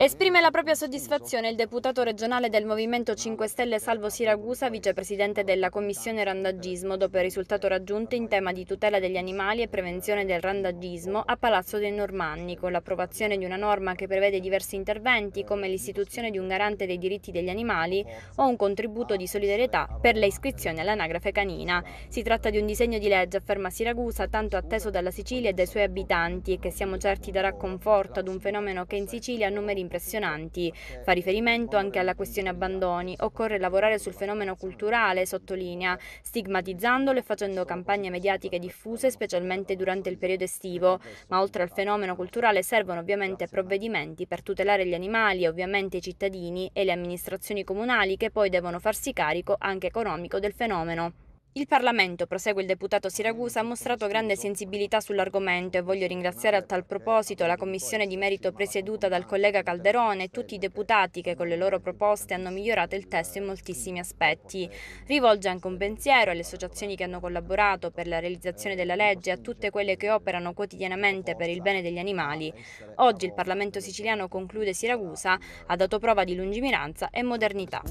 Esprime la propria soddisfazione il deputato regionale del Movimento 5 Stelle Salvo Siragusa, vicepresidente della Commissione Randaggismo, dopo il risultato raggiunto in tema di tutela degli animali e prevenzione del randaggismo a Palazzo dei Normanni, con l'approvazione di una norma che prevede diversi interventi come l'istituzione di un garante dei diritti degli animali o un contributo di solidarietà per le iscrizioni all'anagrafe canina. Si tratta di un disegno di legge, afferma Siragusa, tanto atteso dalla Sicilia e dai suoi abitanti e che siamo certi darà conforto ad un fenomeno che in Sicilia ha numeri impressionanti. Fa riferimento anche alla questione abbandoni. Occorre lavorare sul fenomeno culturale, sottolinea, stigmatizzandolo e facendo campagne mediatiche diffuse, specialmente durante il periodo estivo. Ma oltre al fenomeno culturale servono ovviamente provvedimenti per tutelare gli animali e ovviamente i cittadini e le amministrazioni comunali che poi devono farsi carico anche economico del fenomeno. Il Parlamento, prosegue il deputato Siragusa, ha mostrato grande sensibilità sull'argomento e voglio ringraziare a tal proposito la Commissione di merito presieduta dal collega Calderone e tutti i deputati che con le loro proposte hanno migliorato il testo in moltissimi aspetti. Rivolge anche un pensiero alle associazioni che hanno collaborato per la realizzazione della legge e a tutte quelle che operano quotidianamente per il bene degli animali. Oggi il Parlamento siciliano, conclude Siragusa, ha dato prova di lungimiranza e modernità.